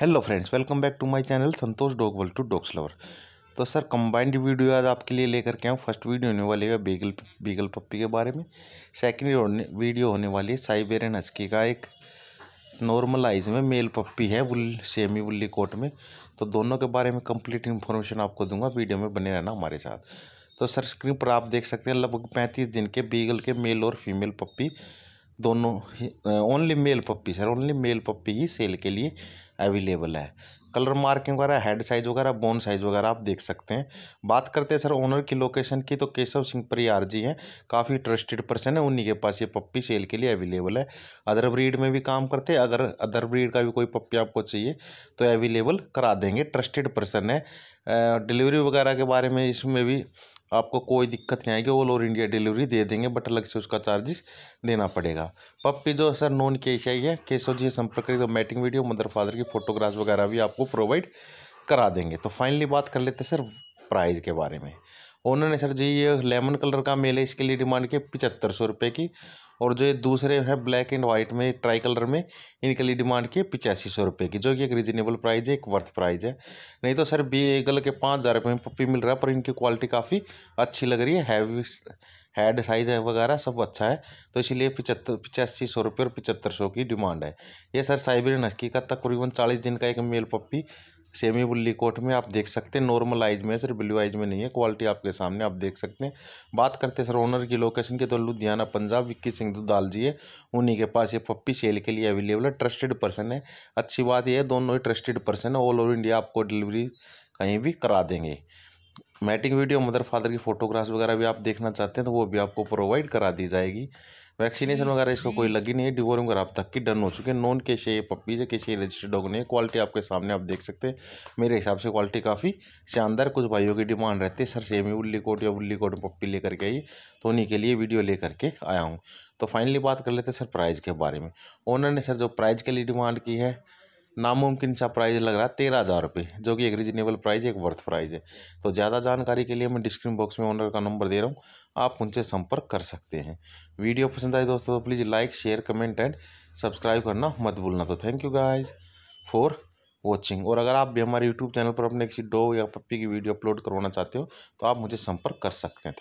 hello friends welcome back to my channel Santosh dog world to dogs lover तो sir combined video आज आपके लिए लेकर के आऊँ फर्स्ट वीडियो होने वाली है बीगल बीगल पप्पी के बारे में सेकंड वीडियो होने वाली है साइबेरियन हस्की का एक नॉर्मल आइज में मेल पप्पी है वुल सेमी वुल्ली कोट में तो दोनों के बारे में कंप्लीट इन्फॉर्मेशन आपको दूंगा वीडियो में बने रहना हमारे साथ तो सर स्क्रीन पर आप देख सकते हैं लगभग पैंतीस दिन के बीगल के मेल और फीमेल पप्पी दोनों only male puppy sir only male puppy ही सेल के लिए अवेलेबल है कलर मार्किंग वगैरह हेड साइज़ वगैरह बोन साइज़ वगैरह आप देख सकते हैं बात करते हैं सर ओनर की लोकेशन की तो केशव सिंह परियार जी हैं काफ़ी ट्रस्टेड पर्सन है उन्हीं के पास ये पप्पी सेल के लिए अवेलेबल है अदर ब्रीड में भी काम करते हैं अगर अदर ब्रीड का भी कोई पप्पी आपको चाहिए तो अवेलेबल करा देंगे ट्रस्टेड पर्सन है डिलीवरी वगैरह के बारे में इसमें भी आपको कोई दिक्कत नहीं आएगी ऑल ओवर इंडिया डिलीवरी दे देंगे बट अलग से उसका चार्जेस देना पड़ेगा पप्पी जो सर नॉन कैश आई है केशव जी संपर्क करिए तो मैटिंग वीडियो मदर फादर की फोटोग्राफ वगैरह भी आपको प्रोवाइड करा देंगे तो फाइनली बात कर लेते हैं सर प्राइज़ के बारे में उन्होंने सर जी ये लेमन कलर का मेल है इसके लिए डिमांड किया पिचहत्तर सौ रुपये की और जो ये दूसरे है ब्लैक एंड वाइट में ट्राई कलर में इनके लिए डिमांड किए पिचासी सौ रुपये की जो कि एक रीजनेबल प्राइस है एक वर्थ प्राइस है नहीं तो सर बी एगल के पाँच हज़ार रुपये में पप्पी मिल रहा है पर इनकी क्वालिटी काफ़ी अच्छी लग रही है हैवी हेड साइज है वगैरह सब अच्छा है तो इसीलिए पिचहत्तर पिचासी सौ रुपये और पिचहत्तर सौ की डिमांड है ये सर साइबेरियन हस्की का तकरीबन चालीस दिन का एक male puppy semi bully coat में आप देख सकते हैं नॉर्मल आइज में सर ब्लू आइज में नहीं है क्वालिटी आपके सामने आप देख सकते हैं बात करते हैं सर ओनर की लोकेशन की तो लुधियाना पंजाब विक्की सिंह दुदाल जी है उन्हीं के पास ये पप्पी सेल के लिए अवेलेबल है ट्रस्टेड पर्सन है अच्छी बात यह है दोनों ही ट्रस्टेड पर्सन है ऑल ओवर इंडिया आपको डिलीवरी कहीं भी करा देंगे मैटिंग वीडियो मदर फादर की फोटोग्राफ्स वगैरह भी आप देखना चाहते हैं तो वो भी आपको प्रोवाइड करा दी जाएगी वैक्सीनेशन वगैरह इसको कोई लगी नहीं है डिवोरिंग वगैरह आप तक की डन हो चुके हैं नॉन केशे ये पप्पीज है केशे रजिस्टर्ड डॉग नहीं क्वालिटी आपके सामने आप देख सकते हैं मेरे हिसाब से क्वालिटी काफ़ी शानदार कुछ भाइयों की डिमांड रहती है सर सेमी उल्ली कोट या उल्ली कोट पप्पी लेकर के आई तो उन्हीं के लिए वीडियो लेकर के आया हूँ तो फाइनली बात कर लेते हैं सर प्राइज़ के बारे में ओनर ने सर जो प्राइज़ के लिए डिमांड की है नामुमकिन सा प्राइज़ लग रहा है तेरह हज़ार रुपये जो कि एक रिजनेबल प्राइज़ एक वर्थ प्राइज़ है तो ज़्यादा जानकारी के लिए मैं डिस्क्रिप्शन बॉक्स में ओनर का नंबर दे रहा हूँ आप उनसे संपर्क कर सकते हैं वीडियो पसंद आए दोस्तों तो please like share comment and subscribe करना मत भूलना तो thank you guys for watching और अगर आप भी हमारे यूट्यूब चैनल पर अपने किसी डो या पप्पी की वीडियो अपलोड करवाना चाहते हो तो आप मुझे संपर्क कर सकते हैं